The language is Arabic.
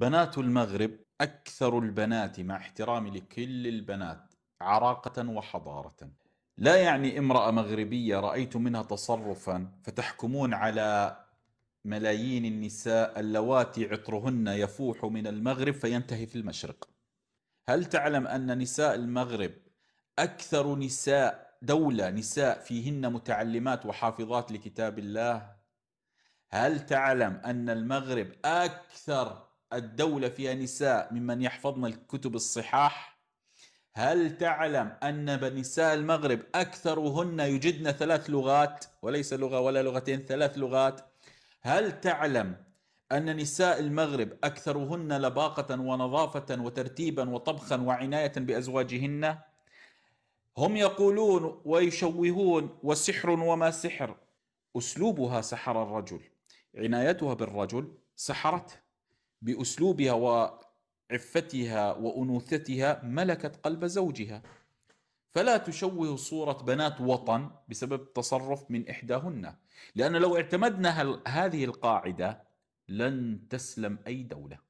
بنات المغرب أكثر البنات مع احترامي لكل البنات عراقة وحضارة لا يعني امرأة مغربية رأيت منها تصرفا فتحكمون على ملايين النساء اللواتي عطرهن يفوح من المغرب فينتهي في المشرق هل تعلم أن نساء المغرب أكثر نساء دولة نساء فيهن متعلمات وحافظات لكتاب الله هل تعلم أن المغرب أكثر الدولة فيها نساء ممن يحفظن الكتب الصحاح هل تعلم أن نساء المغرب أكثرهن يجدن ثلاث لغات وليس لغة ولا لغتين ثلاث لغات هل تعلم أن نساء المغرب أكثرهن لباقة ونظافة وترتيبا وطبخا وعناية بأزواجهن هم يقولون ويشوهون وسحر وما سحر أسلوبها سحر الرجل عنايتها بالرجل سحرته باسلوبها وعفتها وانوثتها ملكت قلب زوجها فلا تشوه صورة بنات وطن بسبب تصرف من إحداهن لأن لو اعتمدنا هذه القاعدة لن تسلم أي دولة